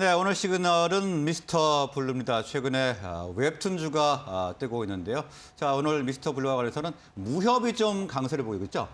네, 오늘 시그널은 미스터 블루입니다. 최근에 아, 웹툰주가 아, 뜨고 있는데요. 자, 오늘 미스터 블루와 관련해서는 무협이 좀 강세를 보이고 있죠?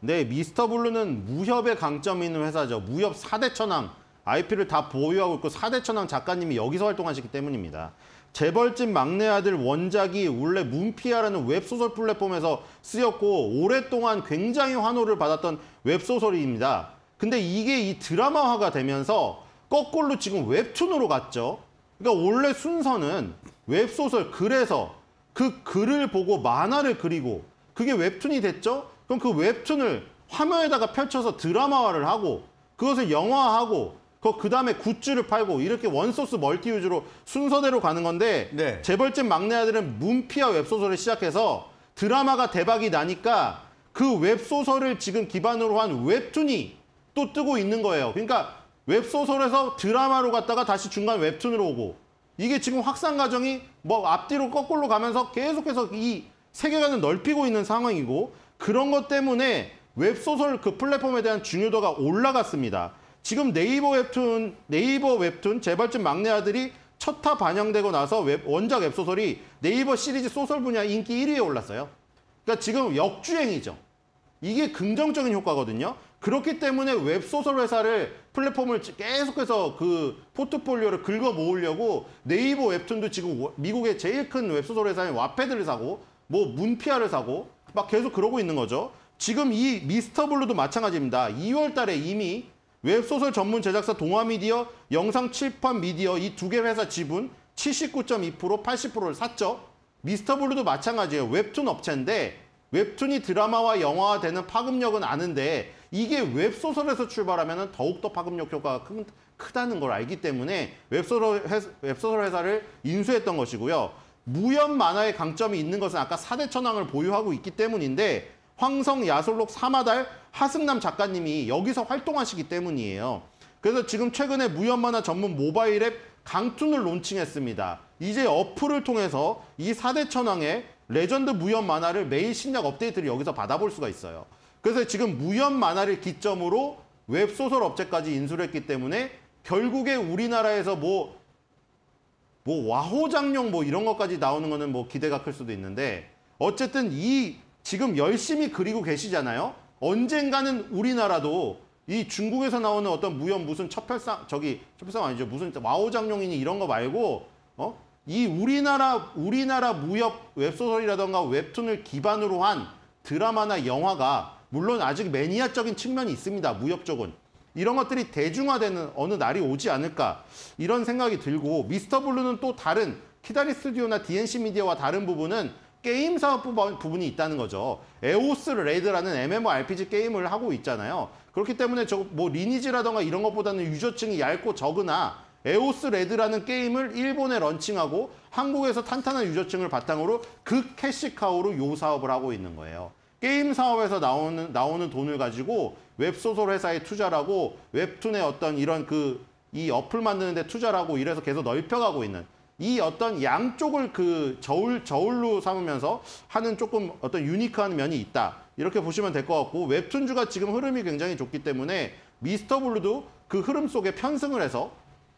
네, 미스터 블루는 무협의 강점이 있는 회사죠. 무협 4대 천왕 IP를 다 보유하고 있고 4대 천왕 작가님이 여기서 활동하시기 때문입니다. 재벌집 막내 아들 원작이 원래 문피아라는 웹소설 플랫폼에서 쓰였고 오랫동안 굉장히 환호를 받았던 웹소설입니다. 근데 이게 이 드라마화가 되면서 거꾸로 지금 웹툰으로 갔죠. 그러니까 원래 순서는 웹소설 그래서 그 글을 보고 만화를 그리고 그게 웹툰이 됐죠. 그럼 그 웹툰을 화면에다가 펼쳐서 드라마화를 하고 그것을 영화하고 그 다음에 굿즈를 팔고 이렇게 원소스 멀티 유즈로 순서대로 가는 건데 네. 재벌집 막내 아들은 문피아 웹소설을 시작해서 드라마가 대박이 나니까 그 웹소설을 지금 기반으로 한 웹툰이 또 뜨고 있는 거예요. 그러니까 웹소설에서 드라마로 갔다가 다시 중간 웹툰으로 오고 이게 지금 확산 과정이 뭐 앞뒤로 거꾸로 가면서 계속해서 이 세계관을 넓히고 있는 상황이고 그런 것 때문에 웹소설 그 플랫폼에 대한 중요도가 올라갔습니다. 지금 네이버 웹툰, 네이버 웹툰 재발집 막내 아들이 첫 타 반영되고 나서 웹, 원작 웹소설이 네이버 시리즈 소설 분야 인기 1위에 올랐어요. 그러니까 지금 역주행이죠. 이게 긍정적인 효과거든요. 그렇기 때문에 웹소설 회사를 플랫폼을 계속해서 그 포트폴리오를 긁어 모으려고 네이버 웹툰도 지금 미국의 제일 큰 웹소설 회사인 와패드를 사고 뭐 문피아를 사고 막 계속 그러고 있는 거죠. 지금 이 미스터 블루도 마찬가지입니다. 2월 달에 이미 웹소설 전문 제작사 동아미디어, 영상 칠판 미디어 이 두 개 회사 지분 79.2% 80%를 샀죠. 미스터 블루도 마찬가지예요. 웹툰 업체인데 웹툰이 드라마와 영화화 되는 파급력은 아는데 이게 웹소설에서 출발하면 더욱더 파급력 효과가 큰, 크다는 걸 알기 때문에 웹소설, 회사, 웹소설 회사를 인수했던 것이고요. 무연 만화의 강점이 있는 것은 아까 4대천왕을 보유하고 있기 때문인데 황성 야솔록 사마달 하승남 작가님이 여기서 활동하시기 때문이에요. 그래서 지금 최근에 무연 만화 전문 모바일 앱 강툰을 론칭했습니다. 이제 어플을 통해서 이4대천왕의 레전드 무협 만화를 매일 신작 업데이트를 여기서 받아볼 수가 있어요. 그래서 지금 무협 만화를 기점으로 웹소설 업체까지 인수를 했기 때문에 결국에 우리나라에서 뭐, 뭐 와호장룡 뭐 이런 것까지 나오는 거는 뭐 기대가 클 수도 있는데 어쨌든 이 지금 열심히 그리고 계시잖아요. 언젠가는 우리나라도 이 중국에서 나오는 어떤 무협 무슨 첩혈상 저기 첩혈상 아니죠 무슨 와호장룡이니 이런 거 말고 어이 우리나라 우리나라 무협 웹소설이라던가 웹툰을 기반으로 한 드라마나 영화가 물론 아직 매니아적인 측면이 있습니다. 무협 쪽은. 이런 것들이 대중화되는 어느 날이 오지 않을까 이런 생각이 들고 미스터 블루는 또 다른 키다리 스튜디오나 DNC 미디어와 다른 부분은 게임 사업 부분이 있다는 거죠. 에오스 레드라는 MMORPG 게임을 하고 있잖아요. 그렇기 때문에 저 뭐 리니지라던가 이런 것보다는 유저층이 얇고 적으나 에오스 레드라는 게임을 일본에 런칭하고 한국에서 탄탄한 유저층을 바탕으로 그 캐시카우로 요 사업을 하고 있는 거예요. 게임 사업에서 나오는 나오는 돈을 가지고 웹소설 회사에 투자하고 웹툰의 어떤 이런 그 이 어플 만드는 데투자라고 이래서 계속 넓혀가고 있는 이 어떤 양쪽을 그 저울 저울로 삼으면서 하는 조금 어떤 유니크한 면이 있다. 이렇게 보시면 될 것 같고 웹툰주가 지금 흐름이 굉장히 좋기 때문에 미스터 블루도 그 흐름 속에 편승을 해서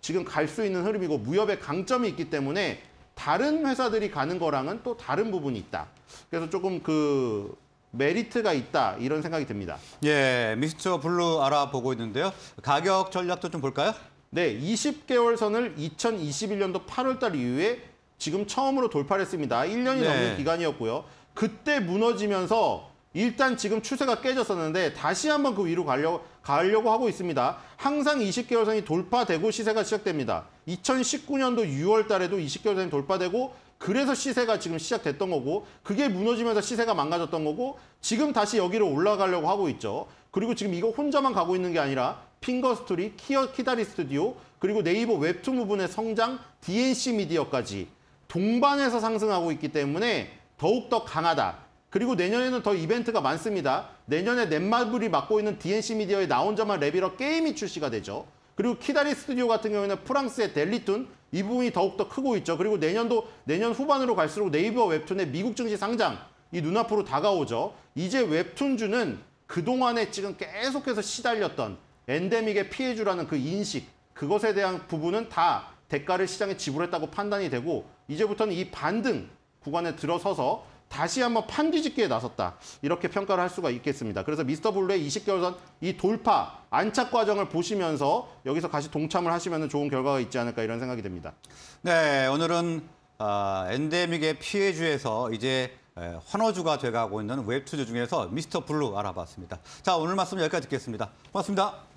지금 갈 수 있는 흐름이고 무협의 강점이 있기 때문에 다른 회사들이 가는 거랑은 또 다른 부분이 있다. 그래서 조금 그 메리트가 있다 이런 생각이 듭니다. 예, 미스터 블루 알아보고 있는데요. 가격 전략도 좀 볼까요? 네, 20개월 선을 2021년도 8월 달 이후에 지금 처음으로 돌파했습니다. 1년이 네. 넘는 기간이었고요. 그때 무너지면서 일단 지금 추세가 깨졌었는데 다시 한번 그 위로 가려고, 가려고 하고 있습니다. 항상 20개월선이 돌파되고 시세가 시작됩니다. 2019년도 6월 달에도 20개월선이 돌파되고 그래서 시세가 지금 시작됐던 거고 그게 무너지면서 시세가 망가졌던 거고 지금 다시 여기로 올라가려고 하고 있죠. 그리고 지금 이거 혼자만 가고 있는 게 아니라 핑거스토리, 키어, 키다리 스튜디오 그리고 네이버 웹툰 부분의 성장 DNC 미디어까지 동반해서 상승하고 있기 때문에 더욱더 강하다. 그리고 내년에는 더 이벤트가 많습니다. 내년에 넷마블이 맡고 있는 DNC 미디어의 나 혼자만 랩이러 게임이 출시가 되죠. 그리고 키다리 스튜디오 같은 경우에는 프랑스의 델리툰 이 부분이 더욱더 크고 있죠. 그리고 내년도 내년 후반으로 갈수록 네이버 웹툰의 미국 증시 상장 이 눈앞으로 다가오죠. 이제 웹툰주는 그동안에 지금 계속해서 시달렸던 엔데믹의 피해주라는 그 인식 그것에 대한 부분은 다 대가를 시장에 지불했다고 판단이 되고 이제부터는 이 반등 구간에 들어서서 다시 한번 판뒤짓기에 나섰다. 이렇게 평가를 할 수가 있겠습니다. 그래서 미스터 블루의 20개월선 이 돌파, 안착 과정을 보시면서 여기서 다시 동참을 하시면 좋은 결과가 있지 않을까 이런 생각이 듭니다. 네, 오늘은 어, 엔데믹의 피해주에서 이제 환호주가 돼가고 있는 웹투즈 중에서 미스터 블루 알아봤습니다. 자, 오늘 말씀 여기까지 듣겠습니다. 고맙습니다.